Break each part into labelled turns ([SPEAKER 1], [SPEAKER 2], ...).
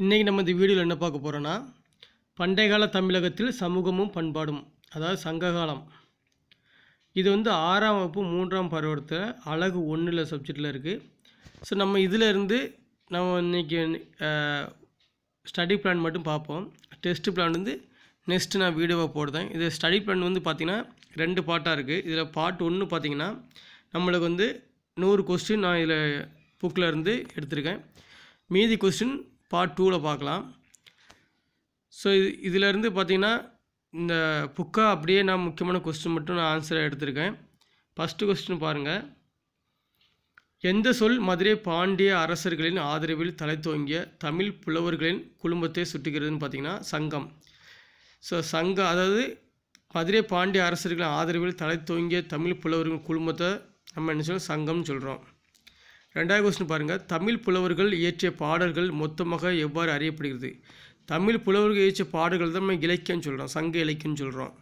[SPEAKER 1] இன்றைக்கி நம்ம இந்த வீடியோவில் என்ன பார்க்க போகிறோன்னா பண்டைய கால தமிழகத்தில் சமூகமும் பண்பாடும் அதாவது சங்ககாலம் இது வந்து ஆறாம் வகுப்பு மூன்றாம் பருவத்தில் அழகு ஒன்றில் சப்ஜெக்டில் இருக்குது ஸோ நம்ம இதிலேருந்து நம்ம இன்றைக்கி ஸ்டடி பிளான் மட்டும் பார்ப்போம் டெஸ்ட் பிளான் வந்து நெக்ஸ்ட்டு நான் வீடியோவாக போடுறேன் இது ஸ்டடி பிளான் வந்து பார்த்திங்கன்னா ரெண்டு பாட்டாக இருக்குது இதில் பார்ட் ஒன்று பார்த்திங்கன்னா நம்மளுக்கு வந்து நூறு கொஸ்டின் நான் இதில் புக்கில் இருந்து எடுத்திருக்கேன் மீதி கொஸ்டின் பார்ட் டூவில் பார்க்கலாம் ஸோ இது இதிலேருந்து பார்த்திங்கன்னா இந்த புக்கா அப்படியே நான் முக்கியமான கொஸ்டின் மட்டும் நான் ஆன்சராக எடுத்திருக்கேன் ஃபஸ்ட்டு கொஸ்டின் பாருங்கள் எந்த சொல் மதுரை பாண்டிய அரசர்களின் ஆதரவில் தோங்கிய தமிழ் புலவர்களின் குடும்பத்தை சுட்டுகிறதுன்னு பார்த்திங்கன்னா சங்கம் ஸோ சங்கம் அதாவது மதுரை பாண்டிய அரசர்களின் ஆதரவில் தோங்கிய தமிழ் புலவர்களின் குடும்பத்தை நம்ம என்ன சொல்கிறோம் சங்கம்னு சொல்கிறோம் ரெண்டாவது கொஸ்டின் பாருங்கள் தமிழ் புலவர்கள் இயற்றிய பாடல்கள் மொத்தமாக எவ்வாறு அறியப்படுகிறது தமிழ் புலவர்கள் இயற்றிய பாடல்கள் தான் நம்ம இலக்கியம்னு சொல்கிறோம் சங்க இலக்கியம்னு சொல்கிறோம்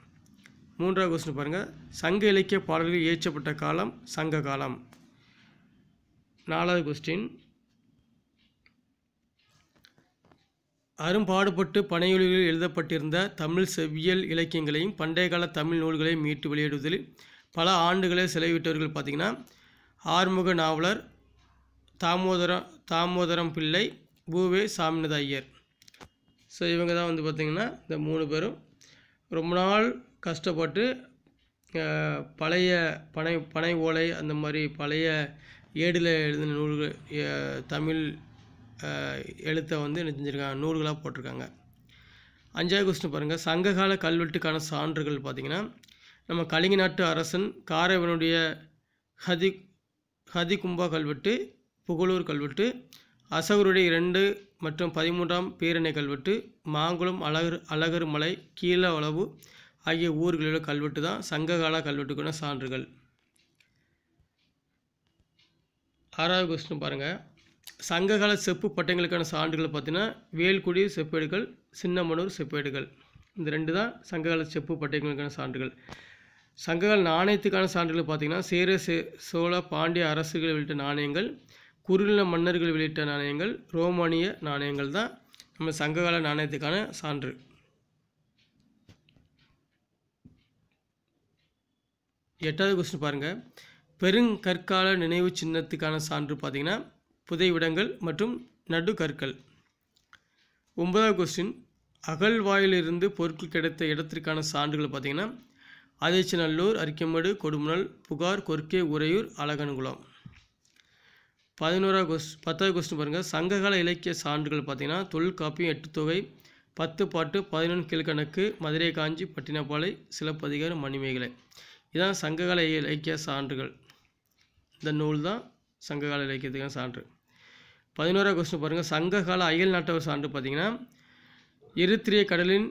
[SPEAKER 1] மூன்றாவது கொஸ்டின் பாருங்கள் சங்க இலக்கிய பாடல்கள் இயற்றப்பட்ட காலம் சங்க காலம் நாலாவது கொஸ்டின் அரும்பாடுபட்டு பனையொலிகளில் எழுதப்பட்டிருந்த தமிழ் செவ்வியல் இலக்கியங்களையும் பண்டைய கால தமிழ் நூல்களையும் மீட்டு வெளியிடுவதில் பல ஆண்டுகளை செலவிட்டவர்கள் பார்த்திங்கன்னா ஆறுமுக நாவலர் தாமோதரம் தாமோதரம் பிள்ளை பூவே சாமிநாத ஐயர் ஸோ இவங்க தான் வந்து பார்த்திங்கன்னா இந்த மூணு பேரும் ரொம்ப நாள் கஷ்டப்பட்டு பழைய பனை பனை ஓலை அந்த மாதிரி பழைய ஏடில் எழுதின நூல்கள் தமிழ் எழுத்தை வந்து என்ன செஞ்சுருக்காங்க நூல்களாக போட்டிருக்காங்க அஞ்சாவது கொஸ்டின் பாருங்கள் சங்ககால கல்வெட்டுக்கான சான்றுகள் பார்த்திங்கன்னா நம்ம கலிங்க நாட்டு அரசன் காரவனுடைய ஹதி ஹதி கும்பா கல்வெட்டு புகழூர் கல்வெட்டு அசகருடைய இரண்டு மற்றும் பதிமூன்றாம் பேரணை கல்வெட்டு மாங்குளம் அழகர் அழகர் மலை கீழவளவு ஆகிய ஊர்களிலுள்ள கல்வெட்டு தான் சங்ககால கல்வெட்டுக்கான சான்றுகள் ஆறாவது கொஸ்டின் பாருங்கள் சங்ககால செப்பு பட்டங்களுக்கான சான்றுகள் பார்த்தீங்கன்னா வேல்குடி செப்பேடுகள் சின்னமனூர் செப்பேடுகள் இந்த ரெண்டு தான் சங்ககால செப்பு பட்டங்களுக்கான சான்றுகள் சங்ககால நாணயத்துக்கான சான்றுகள் பார்த்திங்கன்னா சேர சே சோழ பாண்டிய அரசுகள் உள்ளிட்ட நாணயங்கள் குறுநில மன்னர்கள் வெளியிட்ட நாணயங்கள் ரோமானிய நாணயங்கள் தான் நம்ம சங்ககால நாணயத்துக்கான சான்று எட்டாவது கொஸ்டின் பாருங்கள் பெருங்கற்கால நினைவு சின்னத்துக்கான சான்று பார்த்தீங்கன்னா புதைவிடங்கள் மற்றும் நடுக்கற்கள் ஒன்பதாவது கொஸ்டின் அகழ்வாயிலிருந்து பொருட்கள் கிடைத்த இடத்திற்கான சான்றுகள் பார்த்தீங்கன்னா அதிர்ச்சி நல்லூர் அரிக்கமடு கொடுமணல் புகார் கொர்க்கே உறையூர் அழகன்குளம் பதினோரா கொஸ்ட் பத்தாவது கொஸ்டின் பாருங்கள் சங்ககால இலக்கிய சான்றுகள் பார்த்தீங்கன்னா தொல்காப்பியம் எட்டு தொகை பத்து பாட்டு பதினொன்று கீழ்கணக்கு மதுரை காஞ்சி பட்டினப்பாலை சிலப்பதிகாரம் மணிமேகலை இதான் சங்ககால இலக்கிய சான்றுகள் இந்த நூல் தான் சங்ககால இலக்கியத்துக்கான சான்று பதினோரா கொஸ்டின் பாருங்கள் சங்ககால அயல் நாட்டவர் சான்று பார்த்தீங்கன்னா இருத்திரிய கடலின்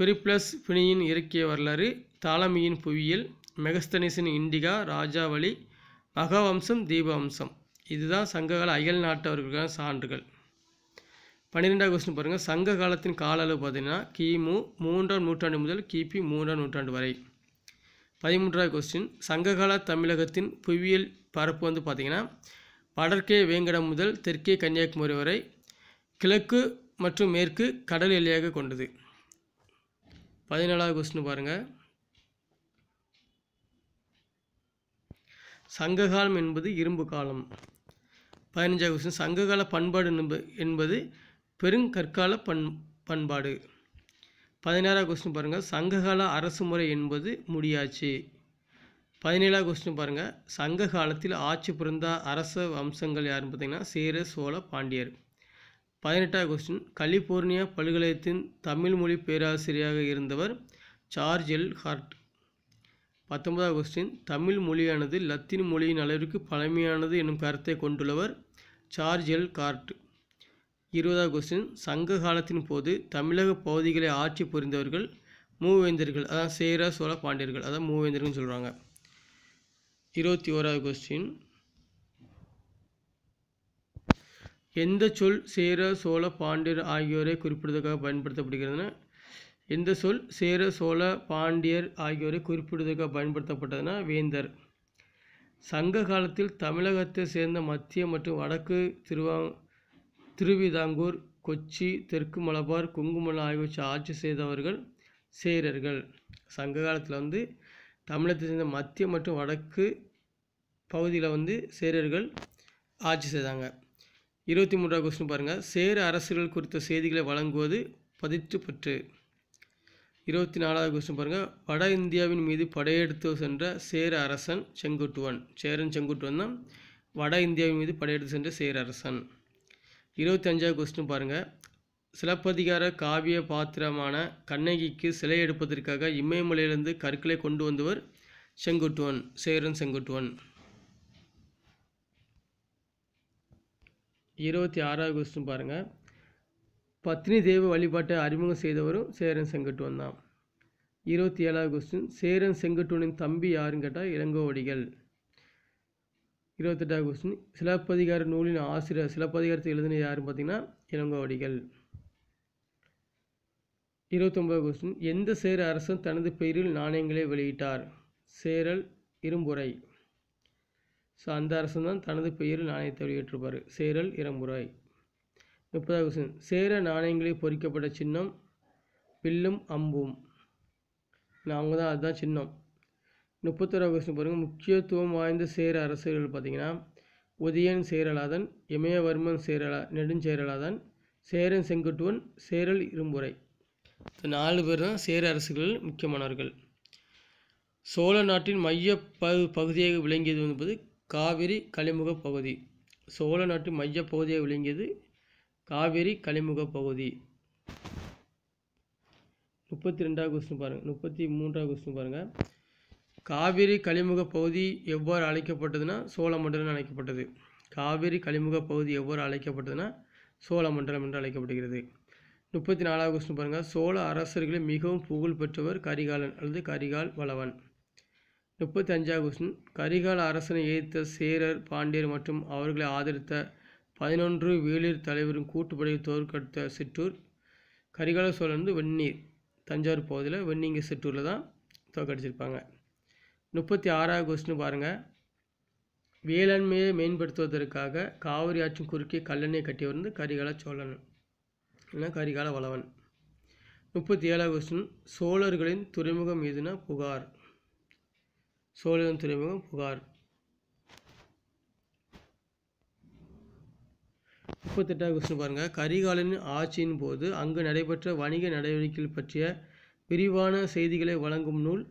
[SPEAKER 1] பிரிப்ளஸ் பிணியின் இயற்கை வரலாறு தாலமியின் புவியியல் மெகஸ்தனிசின் இண்டிகா ராஜாவளி மகாவம்சம் தீபவம்சம் இதுதான் சங்ககால அயல் நாட்டவர்களுக்கான சான்றுகள் பன்னிரெண்டாவது கொஸ்டின் பாருங்கள் சங்க காலத்தின் கால அளவு பார்த்திங்கன்னா கிமு மூன்றாம் நூற்றாண்டு முதல் கிபி மூன்றாம் நூற்றாண்டு வரை பதிமூன்றாவது கொஸ்டின் சங்ககால தமிழகத்தின் புவியியல் பரப்பு வந்து பார்த்திங்கன்னா வடற்கே வேங்கடம் முதல் தெற்கே கன்னியாகுமரி வரை கிழக்கு மற்றும் மேற்கு கடல் எல்லையாக கொண்டது பதினேழாவது கொஸ்டின் பாருங்கள் சங்ககாலம் என்பது இரும்பு காலம் பதினஞ்சாவது கொஸ்டின் சங்ககால பண்பாடு என்பது பெருங்கற்கால பண் பண்பாடு பதினாறாவது கொஸ்டின் பாருங்கள் சங்ககால அரசு முறை என்பது முடியாச்சு பதினேழாவது கொஸ்டின் பாருங்கள் சங்க காலத்தில் ஆட்சி புரிந்த அரச வம்சங்கள் யாருன்னு பார்த்தீங்கன்னா சேர சோழ பாண்டியர் பதினெட்டாவது கொஸ்டின் கலிபோர்னியா பல்கலைக்கழகத்தின் தமிழ் மொழி பேராசிரியராக இருந்தவர் சார்ஜ் எல் ஹார்ட் பத்தொன்பதாவது கொஸ்டின் தமிழ் மொழியானது லத்தீன் மொழியின் அளவிற்கு பழமையானது என்னும் கருத்தை கொண்டுள்ளவர் சார்ஜல் கார்ட் இருபதாவது கொஸ்டின் சங்க காலத்தின் போது தமிழக பகுதிகளை ஆட்சி புரிந்தவர்கள் மூவேந்தர்கள் அதான் சேர சோழ பாண்டியர்கள் அதான் மூவேந்தர்கள்னு சொல்கிறாங்க இருபத்தி ஓராவது கொஸ்டின் எந்த சொல் சேர சோழ பாண்டியர் ஆகியோரை குறிப்பிடுவதற்காக பயன்படுத்தப்படுகிறதுனா எந்த சொல் சேர சோழ பாண்டியர் ஆகியோரை குறிப்பிடுவதற்காக பயன்படுத்தப்பட்டதுன்னா வேந்தர் சங்க காலத்தில் தமிழகத்தை சேர்ந்த மத்திய மற்றும் வடக்கு திருவா திருவிதாங்கூர் கொச்சி தெற்கு மலபார் குங்குமலா ஆகியவற்றை ஆட்சி செய்தவர்கள் சேரர்கள் சங்க காலத்தில் வந்து தமிழகத்தை சேர்ந்த மத்திய மற்றும் வடக்கு பகுதியில் வந்து சேரர்கள் ஆட்சி செய்தாங்க இருபத்தி மூன்றாவது கொஸ்டின் பாருங்கள் சேர அரசுகள் குறித்த செய்திகளை வழங்குவது பதிற்றுப்பற்று இருபத்தி நாலாவது கொஸ்டின் பாருங்கள் வட இந்தியாவின் மீது படையெடுத்து சென்ற சேர அரசன் செங்குட்டுவன் சேரன் செங்குட்டுவன் தான் வட இந்தியாவின் மீது படையெடுத்து சென்ற சேர அரசன் இருபத்தி அஞ்சாவது கொஸ்டின் பாருங்கள் சிலப்பதிகார காவிய பாத்திரமான கண்ணகிக்கு சிலை எடுப்பதற்காக இமயமலையிலிருந்து கற்களை கொண்டு வந்தவர் செங்குட்டுவன் சேரன் செங்குட்டுவன் இருபத்தி ஆறாவது கொஸ்டின் பாருங்கள் பத்னி தேவ வழிபாட்டை அறிமுகம் செய்தவரும் சேரன் செங்கட்டுவன் தான் இருபத்தி ஏழாவது கொஸ்டின் சேரன் செங்கட்டுவனின் தம்பி யாருன்னு கேட்டால் இளங்கோவடிகள் இருபத்தெட்டாவது கொஸ்டின் சிலப்பதிகார நூலின் ஆசிரியர் சிலப்பதிகாரத்தை எழுதின யாருன்னு பார்த்தீங்கன்னா இளங்கோவடிகள் இருபத்தொம்பது கொஸ்டின் எந்த சேர அரசன் தனது பெயரில் நாணயங்களை வெளியிட்டார் சேரல் இரும்புரை ஸோ அந்த அரசன் தான் தனது பெயரில் நாணயத்தை வெளியிட்டிருப்பார் சேரல் இரும்புரை முப்பதாவது கொஸ்டின் சேர நாணயங்களில் பொறிக்கப்பட்ட சின்னம் பில்லும் அம்பும் அவங்க தான் அதுதான் சின்னம் முப்பத்தோராவது கொஸ்டின் பாருங்கள் முக்கியத்துவம் வாய்ந்த சேர அரசர்கள் பார்த்தீங்கன்னா உதயன் சேரலாதன் இமயவர்மன் சேரலா நெடுஞ்சேரலாதன் சேரன் செங்குட்டுவன் சேரல் இரும்புரை நாலு பேர் தான் சேர அரசுகள் முக்கியமானவர்கள் சோழ நாட்டின் மைய ப பகுதியாக விளங்கியது என்பது காவிரி கலிமுக பகுதி சோழ நாட்டின் மைய பகுதியாக விளங்கியது காவிரி கலிமுக பகுதி முப்பத்தி ரெண்டாவது கொஸ்டின் பாருங்கள் முப்பத்தி மூன்றாவது கொஸ்டின் பாருங்கள் காவிரி கலிமுக பகுதி எவ்வாறு அழைக்கப்பட்டதுன்னா சோழமண்டலம்னு அழைக்கப்பட்டது காவிரி கலிமுக பகுதி எவ்வாறு அழைக்கப்பட்டதுன்னா சோழமண்டலம் என்று அழைக்கப்படுகிறது முப்பத்தி நாலாவது கொஸ்டின் பாருங்கள் சோழ அரசர்களில் மிகவும் புகழ் பெற்றவர் கரிகாலன் அல்லது கரிகால் வளவன் முப்பத்தி அஞ்சாவது கொஸ்டின் கரிகால அரசனை எதிர்த்த சேரர் பாண்டியர் மற்றும் அவர்களை ஆதரித்த பதினொன்று வேளிர் தலைவரும் கூட்டுப்படையை தோற்கடித்த சிற்றூர் கரிகால சோழன் வந்து வெந்நீர் தஞ்சாவூர் பகுதியில் வெண்ணிங்க சிற்றூரில் தான் தோற்கடிச்சிருப்பாங்க முப்பத்தி ஆறாவது கொஸ்டின் பாருங்கள் வேளாண்மையை மேம்படுத்துவதற்காக காவிரி ஆற்றின் குறுக்கே கல்லணை கட்டி வந்து கரிகால சோழன் இல்லைன்னா கரிகால வளவன் முப்பத்தி ஏழாவது கொஸ்டின் சோழர்களின் துறைமுகம் எதுனா புகார் சோழரின் துறைமுகம் புகார் முப்பத்தெட்டாவது கொஸ்டின் பாருங்கள் கரிகாலனின் ஆட்சியின் போது அங்கு நடைபெற்ற வணிக நடவடிக்கைகள் பற்றிய விரிவான செய்திகளை வழங்கும் நூல்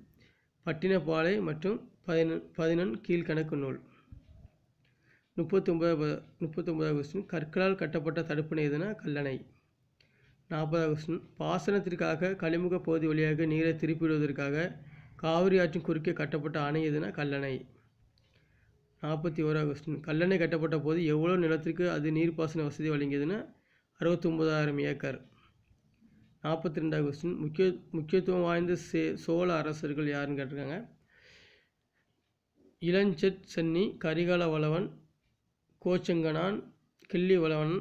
[SPEAKER 1] பட்டினப்பாலை மற்றும் பதினொன் பதினொன் கீழ்கணக்கு நூல் முப்பத்தொம்பதாவது முப்பத்தொம்பதாவது கொஸ்டின் கற்களால் கட்டப்பட்ட தடுப்பணை எதுனா கல்லணை நாற்பதாவது கொஸ்டின் பாசனத்திற்காக கழிமுக பகுதி வழியாக நீரை திருப்பிவிடுவதற்காக காவிரி ஆற்றின் குறுக்கே கட்டப்பட்ட அணை எதுனா கல்லணை நாற்பத்தி ஓராவது கொஸ்டின் கல்லணை கட்டப்பட்ட போது எவ்வளோ நிலத்திற்கு அது நீர்ப்பாசன வசதி வழங்கியதுன்னு அறுபத்தொம்பதாயிரம் ஏக்கர் நாற்பத்தி ரெண்டாவது கொஸ்டின் முக்கிய முக்கியத்துவம் வாய்ந்த சே சோழ அரசர்கள் யாருன்னு கேட்டிருக்காங்க இளஞ்செட் சென்னி கரிகால வளவன் கோச்செங்கனான் கிள்ளி வளவன்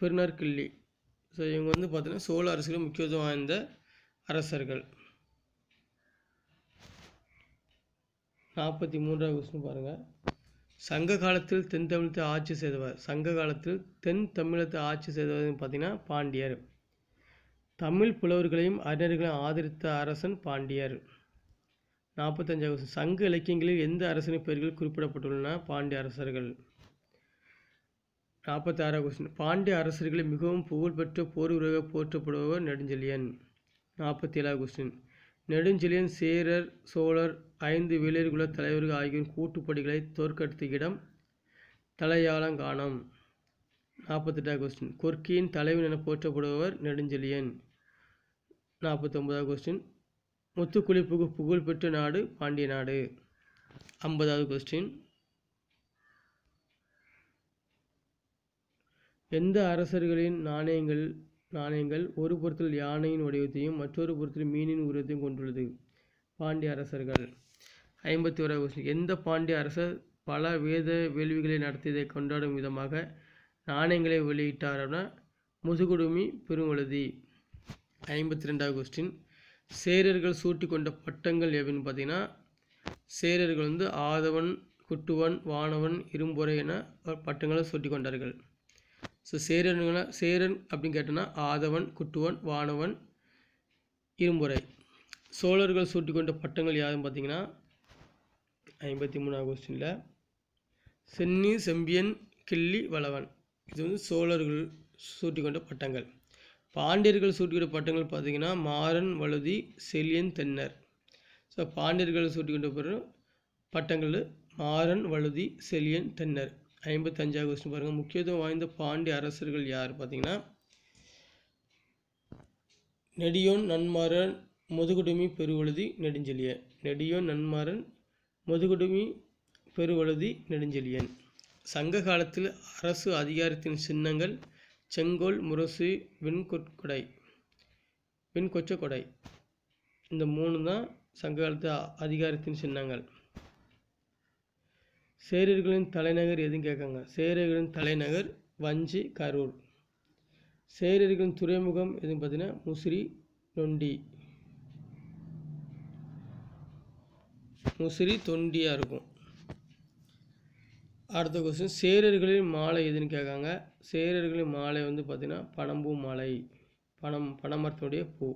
[SPEAKER 1] பெருனர் கிள்ளி ஸோ இவங்க வந்து பார்த்திங்கன்னா சோழ அரசுகள் முக்கியத்துவம் வாய்ந்த அரசர்கள் நாற்பத்தி மூன்றாவது கொஸ்டின் பாருங்கள் சங்க காலத்தில் தென் தமிழகத்தை ஆட்சி செய்தவர் சங்க காலத்தில் தென் தமிழகத்தை ஆட்சி செய்தவர்னு பார்த்தீங்கன்னா பாண்டியர் தமிழ் புலவர்களையும் அறிஞர்களையும் ஆதரித்த அரசன் பாண்டியர் நாற்பத்தஞ்சாவது வருஷம் சங்க இலக்கியங்களில் எந்த அரசனின் பெயர்கள் குறிப்பிடப்பட்டுள்ளன பாண்டிய அரசர்கள் நாற்பத்தாறாவது கொஸ்டின் பாண்டிய அரசர்களில் மிகவும் புகழ்பெற்ற போர் உருவாக போற்றப்படுபவர் நெடுஞ்செழியன் நாற்பத்தி ஏழாவது கொஸ்டின் நெடுஞ்செழியன் சேரர் சோழர் ஐந்து வேளிர் தலைவர்கள் ஆகியோரின் கூட்டுப்படிகளை தோற்கடித்த இடம் தலையாலங்கானம் நாற்பத்தெட்டாவது கொஸ்டின் கொர்க்கியின் தலைவன் என போற்றப்படுபவர் நெடுஞ்செழியன் நாற்பத்தொம்பதாவது கொஸ்டின் முத்துக்குளிப்புக்கு புகழ்பெற்ற நாடு பாண்டிய நாடு ஐம்பதாவது கொஸ்டின் எந்த அரசர்களின் நாணயங்கள் நாணயங்கள் ஒரு புறத்தில் யானையின் வடிவத்தையும் மற்றொரு புறத்தில் மீனின் உருவத்தையும் கொண்டுள்ளது பாண்டிய அரசர்கள் ஐம்பத்தி ஓராவது கொஸ்டின் எந்த பாண்டிய அரசர் பல வேத வேள்விகளை நடத்தியதை கொண்டாடும் விதமாக நாணயங்களை வெளியிட்டார் அப்படின்னா முதுகுடுமி பெருங்கொழுதி ஐம்பத்தி ரெண்டாவது கொஸ்டின் சேரர்கள் சூட்டி கொண்ட பட்டங்கள் எவின்னு பார்த்தீங்கன்னா சேரர்கள் வந்து ஆதவன் குட்டுவன் வானவன் இரும்புரை என பட்டங்களை சூட்டி கொண்டார்கள் ஸோ சேரனுங்கன்னா சேரன் அப்படின்னு கேட்டோன்னா ஆதவன் குட்டுவன் வானவன் இரும்புரை சோழர்கள் சூட்டிக்கொண்ட பட்டங்கள் யாருன்னு பார்த்தீங்கன்னா ஐம்பத்தி மூணு கொஸ்டினில் சென்னி செம்பியன் கிள்ளி வளவன் இது வந்து சோழர்கள் சூட்டிக்கொண்ட பட்டங்கள் பாண்டியர்கள் சூட்டிக்கொண்ட பட்டங்கள் பார்த்தீங்கன்னா மாறன் வழுதி செலியன் தென்னர் ஸோ பாண்டியர்கள் சூட்டிக்கொண்ட பட்டங்கள் மாறன் வழுதி செலியன் தென்னர் ஐம்பத்தஞ்சாவது கொஸ்டின் பாருங்கள் முக்கியத்துவம் வாய்ந்த பாண்டிய அரசர்கள் யார் பார்த்தீங்கன்னா நெடியோன் நன்மாறன் முதுகுடுமி பெருவழுதி நெடுஞ்செழியன் நெடியோன் நன்மாறன் முதுகுடுமி பெருவழுதி நெடுஞ்செழியன் சங்க காலத்தில் அரசு அதிகாரத்தின் சின்னங்கள் செங்கோல் முரசு வெண்கொட்கொடை வெண்கொச்ச கொடை இந்த மூணு தான் சங்க காலத்து அதிகாரத்தின் சின்னங்கள் சேரர்களின் தலைநகர் எதுன்னு கேட்காங்க சேரர்களின் தலைநகர் வஞ்சி கரூர் சேரர்களின் துறைமுகம் எதுன்னு பார்த்தீங்கன்னா முசிறி நொண்டி முசிறி தொண்டியாக இருக்கும் அடுத்த கொஸ்டின் சேரர்களின் மாலை எதுன்னு கேட்காங்க சேரர்களின் மாலை வந்து பார்த்திங்கன்னா பனம்பூ மாலை பணம் பனமரத்தினுடைய பூ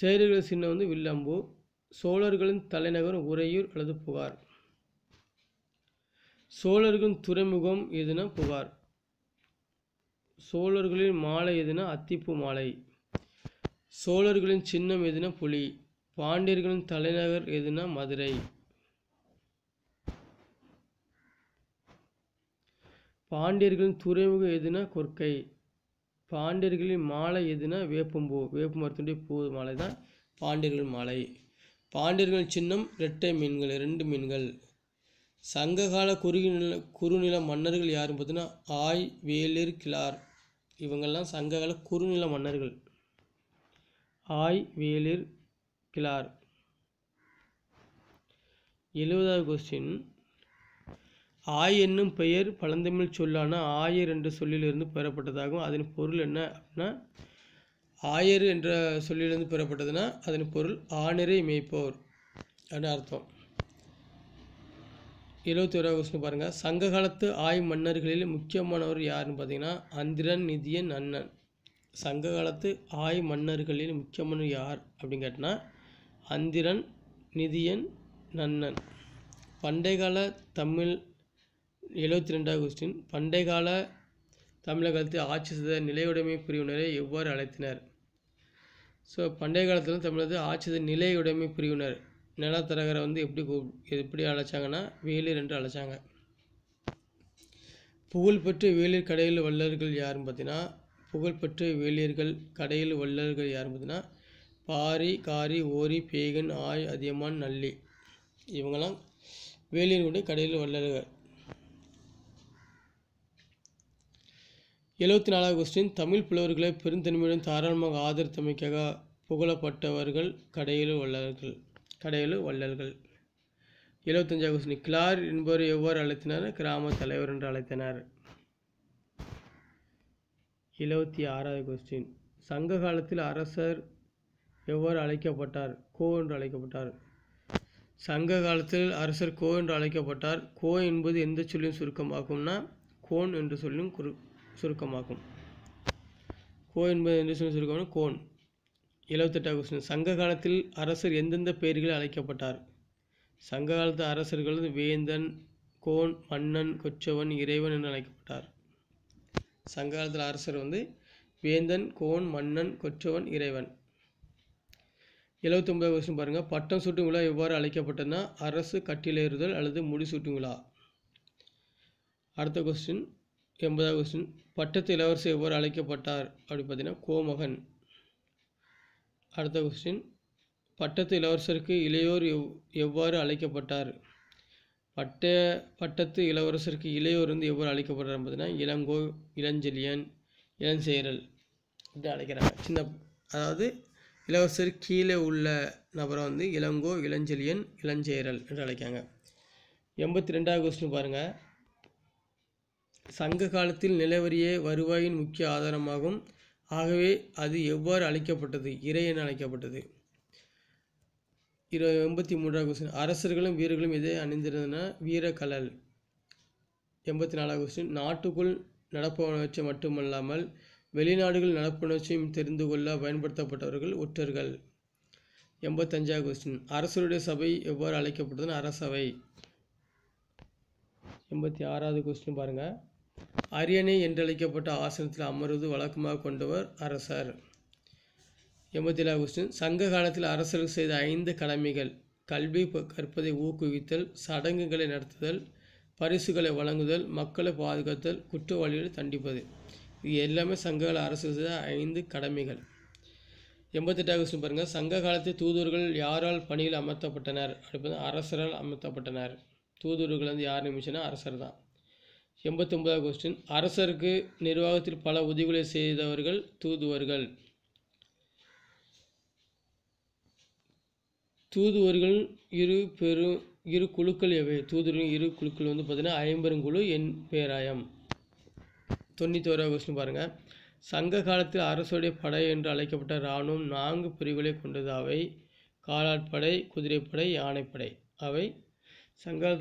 [SPEAKER 1] சேரர்கள் சின்னம் வந்து வில்லம்பூ சோழர்களின் தலைநகர் உறையூர் அல்லது புகார் சோழர்களின் துறைமுகம் எதுனா புகார் சோழர்களின் மாலை எதுனா அத்திப்பூ மாலை சோழர்களின் சின்னம் எதுனா புலி பாண்டியர்களின் தலைநகர் எதுனா மதுரை பாண்டியர்களின் துறைமுகம் எதுனா கொற்கை பாண்டியர்களின் மாலை எதுனா வேப்பம்பூ வேப்ப மரத்துடைய பூ மாலை தான் பாண்டியர்கள் மாலை பாண்டியர்களின் சின்னம் இரட்டை மீன்கள் ரெண்டு மீன்கள் சங்ககால குறுகிநில குறுநில மன்னர்கள் யாருன்னு பார்த்தீங்கன்னா ஆய் வேலிர் கிளார் இவங்கெல்லாம் சங்ககால குறுநில மன்னர்கள் ஆய் வேலிர் கிளார் எழுபதாவது கொஸ்டின் ஆய் என்னும் பெயர் பழந்தமிழ் சொல்லான ஆயர் என்ற சொல்லிலிருந்து பெறப்பட்டதாகும் அதன் பொருள் என்ன அப்படின்னா ஆயர் என்ற சொல்லிலிருந்து பெறப்பட்டதுன்னா அதன் பொருள் ஆணிரை மேய்ப்போர் அப்படின்னு அர்த்தம் எழுபத்தி ஒரு கொஸ்டின் பாருங்கள் சங்க காலத்து ஆய் மன்னர்களில் முக்கியமானவர் யாருன்னு பார்த்தீங்கன்னா அந்திரன் நிதியன் அண்ணன் சங்க காலத்து ஆய் மன்னர்களில் முக்கியமானவர் யார் அப்படின்னு கேட்டினா அந்திரன் நிதியன் நன்னன் பண்டைய கால தமிழ் எழுபத்தி ரெண்டாவது கொஸ்டின் பண்டைய கால தமிழகத்தில் ஆட்சி செய்த நிலையுடைமை பிரிவினரை எவ்வாறு அழைத்தினர் ஸோ பண்டைய காலத்தில் தமிழகத்தில் ஆட்சி செய்த நிலையுடைமை பிரிவினர் நிலத்தரகரை வந்து எப்படி எப்படி அழைச்சாங்கன்னா வேலிர் என்று அழைச்சாங்க புகழ்பெற்று வேலிர் கடையில் வல்லர்கள் யாருன்னு பார்த்தீங்கன்னா புகழ்பெற்று வேலியர்கள் கடையில் வல்லர்கள் யாருன்னு பார்த்தீங்கன்னா பாரி காரி ஓரி பேகன் ஆய் அதியமான் நல்லி இவங்கெல்லாம் வேலியர்களுடைய கடையில் வல்லர்கள் எழுபத்தி நாலாவது கொஸ்டின் தமிழ் புலவர்களை பெருந்தன்மையுடன் தாராளமாக ஆதரித்தமைக்காக புகழப்பட்டவர்கள் கடையில் உள்ளவர்கள் தடையலு வள்ளல்கள் எழுபத்தஞ்சாவது கொஸ்டின் கிளார் என்பவர் எவ்வாறு அழைத்தினார் கிராம தலைவர் என்று அழைத்தனர் எழுபத்தி ஆறாவது கொஸ்டின் சங்க காலத்தில் அரசர் எவ்வாறு அழைக்கப்பட்டார் கோ என்று அழைக்கப்பட்டார் சங்க காலத்தில் அரசர் கோ என்று அழைக்கப்பட்டார் கோ என்பது எந்த சொல்லும் சுருக்கமாகும்னா கோன் என்று சொல்லும் சுருக்கமாகும் கோ என்பது எந்த சொல்லும் சுருக்கம்னா கோன் எழுபத்தெட்டாவது கொஸ்டின் சங்க காலத்தில் அரசர் எந்தெந்த பெயர்களில் அழைக்கப்பட்டார் சங்க காலத்து அரசர்கள் வேந்தன் கோன் மன்னன் கொச்சவன் இறைவன் என்று அழைக்கப்பட்டார் சங்க காலத்தில் அரசர் வந்து வேந்தன் கோன் மன்னன் கொச்சவன் இறைவன் எழுபத்தொம்பதாவது கொஸ்டின் பாருங்கள் பட்டம் சுட்டும் விழா எவ்வாறு அழைக்கப்பட்டதுன்னா அரசு கட்டிலேறுதல் அல்லது முடி சுட்டும் விழா அடுத்த கொஸ்டின் எண்பதாவது கொஸ்டின் பட்டத்து இளவரசர் எவ்வாறு அழைக்கப்பட்டார் அப்படி பார்த்தீங்கன்னா கோமகன் அடுத்த கொஸ்டின் பட்டத்து இளவரசருக்கு இளையோர் எவ் எவ்வாறு அழைக்கப்பட்டார் பட்ட பட்டத்து இளவரசருக்கு இளையோர் வந்து எவ்வாறு அழைக்கப்பட்டார் பார்த்தீங்கன்னா இளங்கோ இளஞ்செழியன் இளஞ்செயரல் இப்படி அழைக்கிறாங்க சின்ன அதாவது இளவரசர் கீழே உள்ள நபரை வந்து இளங்கோ இளஞ்செழியன் இளஞ்செயரல் என்று அழைக்காங்க எண்பத்தி ரெண்டாவது கொஸ்டின் பாருங்கள் சங்க காலத்தில் நிலவரியே வருவாயின் முக்கிய ஆதாரமாகும் ஆகவே அது எவ்வாறு அழைக்கப்பட்டது இறை என அழைக்கப்பட்டது இருபது எண்பத்தி மூன்றாவது கொஸ்டின் அரசர்களும் வீரர்களும் இதை அணிந்திருந்தன வீரக்கலல் எண்பத்தி நாலாவது கொஸ்டின் நாட்டுக்குள் நடப்பவனவற்றை மட்டுமல்லாமல் வெளிநாடுகள் நடப்புணர்ச்சியும் தெரிந்து கொள்ள பயன்படுத்தப்பட்டவர்கள் ஒற்றர்கள் எண்பத்தஞ்சாவது கொஸ்டின் அரசருடைய சபை எவ்வாறு அழைக்கப்பட்டதுன்னு அரசவை எண்பத்தி ஆறாவது கொஸ்டின் பாருங்கள் அரியணை என்றழைக்கப்பட்ட ஆசனத்தில் அமர்வது வழக்கமாக கொண்டவர் அரசர் ஏழாவது கொஸ்டின் சங்க காலத்தில் அரசர்கள் செய்த ஐந்து கடமைகள் கல்வி கற்பதை ஊக்குவித்தல் சடங்குகளை நடத்துதல் பரிசுகளை வழங்குதல் மக்களை பாதுகாத்தல் குற்றவாளிகளை தண்டிப்பது இது எல்லாமே சங்ககால அரசு செய்த ஐந்து கடமைகள் எண்பத்தெட்டாவது கொஸ்டின் பாருங்கள் சங்க காலத்து தூதுவர்கள் யாரால் பணியில் அமர்த்தப்பட்டனர் அப்படி அரசரால் அமர்த்தப்பட்டனர் தூதுவர்கள் வந்து யார் நிமிஷம்னா அரசர் தான் எண்பத்தொம்பதாவது கொஸ்டின் அரசருக்கு நிர்வாகத்தில் பல உதவிகளை செய்தவர்கள் தூதுவர்கள் தூதுவர்கள் இரு பெரும் இரு குழுக்கள் எவை தூதுவர்கள் இரு குழுக்கள் வந்து பார்த்திங்கன்னா ஐம்பெருங்குழு என் பேராயம் தொண்ணூத்தோராவது கொஸ்டின் பாருங்கள் சங்க காலத்தில் அரசுடைய படை என்று அழைக்கப்பட்ட இராணுவம் நான்கு பிரிவுகளை கொண்டது அவை காலாட்படை குதிரைப்படை யானைப்படை அவை சங்கால்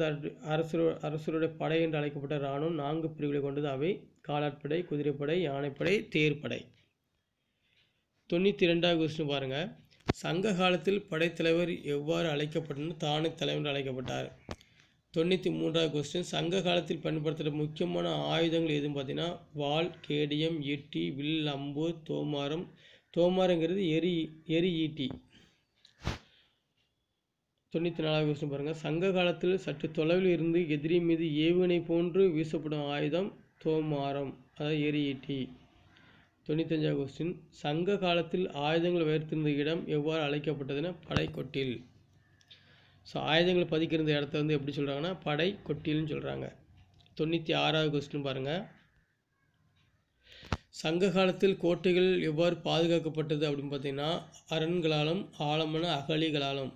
[SPEAKER 1] அரசு அரசருடைய படை என்று அழைக்கப்பட்ட இராணுவம் நான்கு பிரிவுகளை கொண்டது அவை காலாட்படை குதிரைப்படை யானைப்படை தேர்ப்படை தொண்ணூற்றி ரெண்டாவது கொஸ்டின் பாருங்கள் சங்க காலத்தில் படைத்தலைவர் எவ்வாறு அழைக்கப்பட்டனர் தானே தலைவர் என்று அழைக்கப்பட்டார் தொண்ணூற்றி மூன்றாவது கொஸ்டின் சங்க காலத்தில் பயன்படுத்துகிற முக்கியமான ஆயுதங்கள் எதுவும் பார்த்தீங்கன்னா வால் கேடியம் ஈட்டி வில் அம்பு தோமாரம் தோமாரங்கிறது எரி எரி ஈட்டி தொண்ணூற்றி நாலாவது வருஷம் பாருங்கள் சங்க காலத்தில் சற்று தொலைவில் இருந்து எதிரி மீது ஏவுகணை போன்று வீசப்படும் ஆயுதம் தோமாரம் அதாவது எரியீட்டி தொண்ணூத்தஞ்சாவது கொஸ்டின் சங்க காலத்தில் ஆயுதங்கள் வைத்திருந்த இடம் எவ்வாறு அழைக்கப்பட்டதுன்னா படைக்கொட்டில் ஸோ ஆயுதங்கள் பதிக்கிருந்த இடத்த வந்து எப்படி சொல்கிறாங்கன்னா படை கொட்டில்னு சொல்கிறாங்க தொண்ணூற்றி ஆறாவது கொஸ்டின் பாருங்கள் சங்க காலத்தில் கோட்டைகள் எவ்வாறு பாதுகாக்கப்பட்டது அப்படின்னு பார்த்தீங்கன்னா அரண்களாலும் ஆழமான அகலிகளாலும்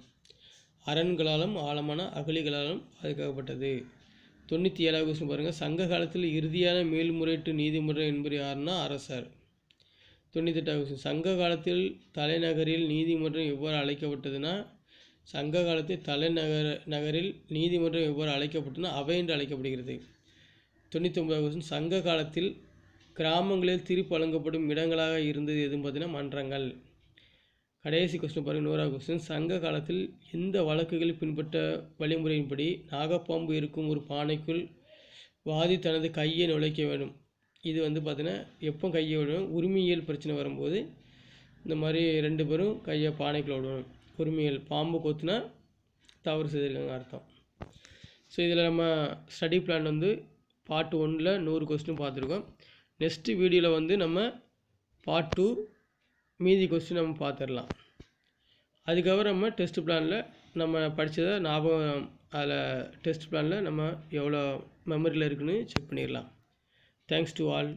[SPEAKER 1] அரண்களாலும் ஆழமான அகழிகளாலும் பாதுகாக்கப்பட்டது தொண்ணூற்றி ஏழாவது கொஸ்டின் பாருங்கள் சங்க காலத்தில் இறுதியான மேல்முறையீட்டு நீதிமன்றம் என்பது யாருன்னா அரசர் தொண்ணூத்தெட்டாவது கொஸ்டின் சங்க காலத்தில் தலைநகரில் நீதிமன்றம் எவ்வாறு அழைக்கப்பட்டதுன்னா சங்க காலத்தில் தலைநகர நகரில் நீதிமன்றம் எவ்வாறு அழைக்கப்பட்டதுன்னா அவை என்று அழைக்கப்படுகிறது தொண்ணூற்றி ஒன்பதாவது கொஸ்டின் சங்க காலத்தில் கிராமங்களில் திருப்பி வழங்கப்படும் இடங்களாக இருந்தது எதுவும் பார்த்தீங்கன்னா மன்றங்கள் கடைசி கொஸ்டின் பாருங்கள் நூறாவது கொஸ்டின் சங்க காலத்தில் எந்த வழக்குகள் பின்பற்ற வழிமுறையின்படி நாகப்பாம்பு இருக்கும் ஒரு பானைக்குள் வாதி தனது கையை நுழைக்க வேண்டும் இது வந்து பார்த்தீங்கன்னா எப்போ கையை விடணும் உரிமையியல் பிரச்சனை வரும்போது இந்த மாதிரி ரெண்டு பேரும் கையை பானைக்குள்ள விடணும் உரிமையல் பாம்பு கொத்துனா தவறு செய்திருக்காங்க அர்த்தம் ஸோ இதில் நம்ம ஸ்டடி பிளான் வந்து பார்ட் ஒன்னில் நூறு கொஸ்டின் பார்த்துருக்கோம் நெக்ஸ்ட்டு வீடியோவில் வந்து நம்ம பார்ட் டூ மீதி கொஸ்டின் நம்ம பார்த்துடலாம் அதுக்கப்புறம் நம்ம டெஸ்ட் பிளானில் நம்ம படித்ததை ஞாபகம் அதில் டெஸ்ட் பிளானில் நம்ம எவ்வளோ மெமரியில் இருக்குன்னு செக் பண்ணிடலாம் தேங்க்ஸ் டு ஆல்